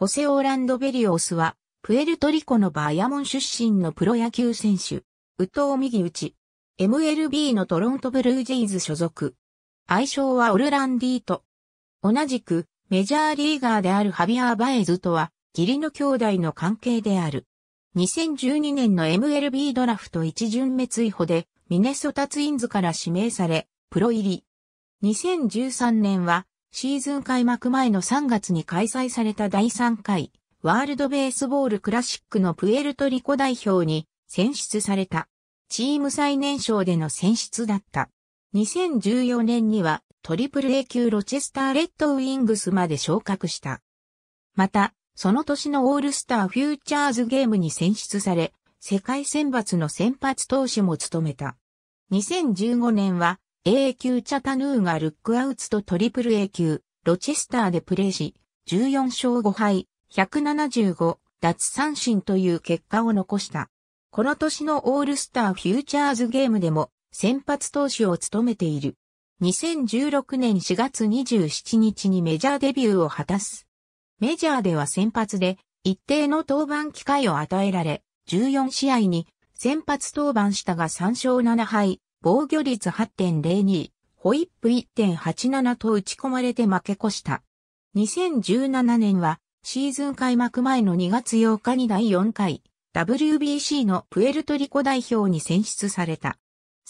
ホセ・オーランド・ベリオスは、プエルトリコのバヤモン出身のプロ野球選手、ウトウ右打ち、MLB のトロントブルージェイズ所属。愛称はオルランディート。同じく、メジャーリーガーであるハビアー・バエズとは、義理の兄弟の関係である。2012年の MLB ドラフト一巡目追捕で、ミネソタツインズから指名され、プロ入り。2013年は、シーズン開幕前の3月に開催された第3回ワールドベースボールクラシックのプエルトリコ代表に選出された。チーム最年少での選出だった。2014年にはトリプル A 級ロチェスターレッドウィングスまで昇格した。また、その年のオールスターフューチャーズゲームに選出され、世界選抜の先発投手も務めた。2015年は a 級チャタヌーガルックアウツとトリプル A 級、ロチェスターでプレーし、14勝5敗、175、奪三振という結果を残した。この年のオールスターフューチャーズゲームでも先発投手を務めている。2016年4月27日にメジャーデビューを果たす。メジャーでは先発で一定の登板機会を与えられ、14試合に先発登板したが3勝7敗、防御率8.02、ホイップ1.87と打ち込まれて負け越した。2017年はシーズン開幕前の2月8日に第4回 WBC のプエルトリコ代表に選出された。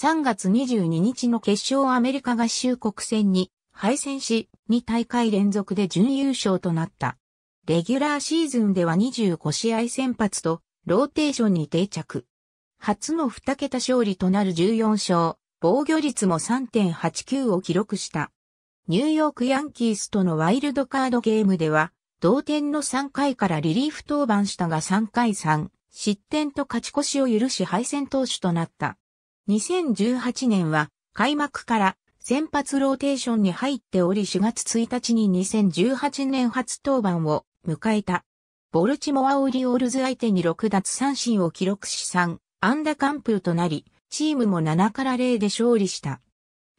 3月22日の決勝アメリカ合衆国戦に敗戦し、2大会連続で準優勝となった。レギュラーシーズンでは25試合先発と、ローテーションに定着。初の2桁勝利となる14勝、防御率も3.89を記録した。ニューヨークヤンキースとのワイルドカードゲームでは、同点の3回からリリーフ登板したが3回3、失点と勝ち越しを許し敗戦投手となった。2018年は開幕から先発ローテーションに入っており4月1日に2018年初登板を迎えた。ボルチモア・オリオールズ相手に6奪三振を記録し3安打完封となり、チームも7から0で勝利した。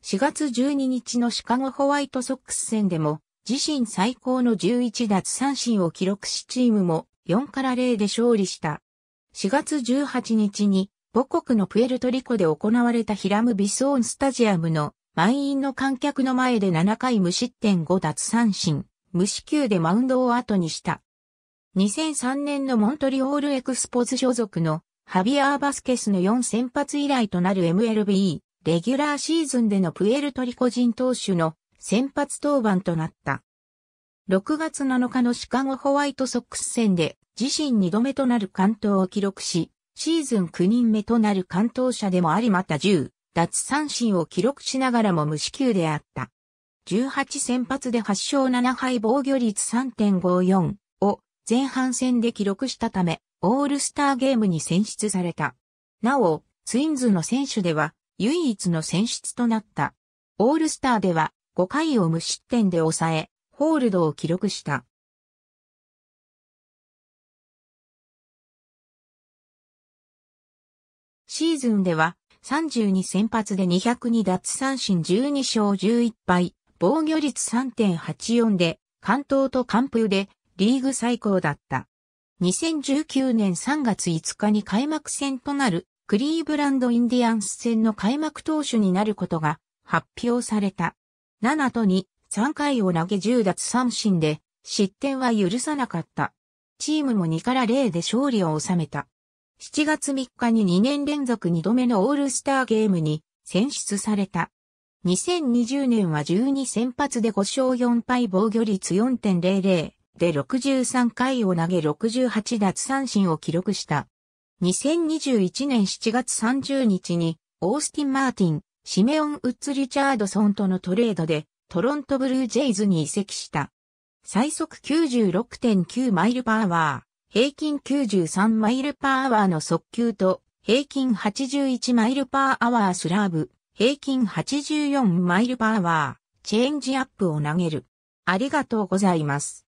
4月12日のシカゴホワイトソックス戦でも、自身最高の11奪三振を記録しチームも4から0で勝利した。4月18日に母国のプエルトリコで行われたヒラム・ビソーンスタジアムの満員の観客の前で7回無失点5奪三振、無四球でマウンドを後にした。2003年のモントリオールエクスポズ所属のハビアー・バスケスの4先発以来となる MLB、レギュラーシーズンでのプエルトリコ人投手の先発登板となった。6月7日のシカゴホワイトソックス戦で自身2度目となる関東を記録し、シーズン9人目となる関東者でもありまた10、脱三振を記録しながらも無四球であった。18先発で8勝7敗防御率3.54を前半戦で記録したため、オールスターゲームに選出された。なお、ツインズの選手では唯一の選出となった。オールスターでは5回を無失点で抑え、ホールドを記録した。シーズンでは32先発で202奪三振12勝11敗、防御率3.84で、関東と完封でリーグ最高だった。2019年3月5日に開幕戦となるクリーブランドインディアンス戦の開幕投手になることが発表された。7と2、3回を投げ10奪三振で失点は許さなかった。チームも2から0で勝利を収めた。7月3日に2年連続2度目のオールスターゲームに選出された。2020年は12先発で5勝4敗防御率4.00。で63回を投げ68奪三振を記録した。2021年7月30日に、オースティン・マーティン、シメオン・ウッズ・リチャードソンとのトレードで、トロント・ブルージェイズに移籍した。最速96.9マイルパーワー、平均93マイルパーワーの速球と、平均81マイルパーワースラーブ、平均84マイルパーワー、チェンジアップを投げる。ありがとうございます。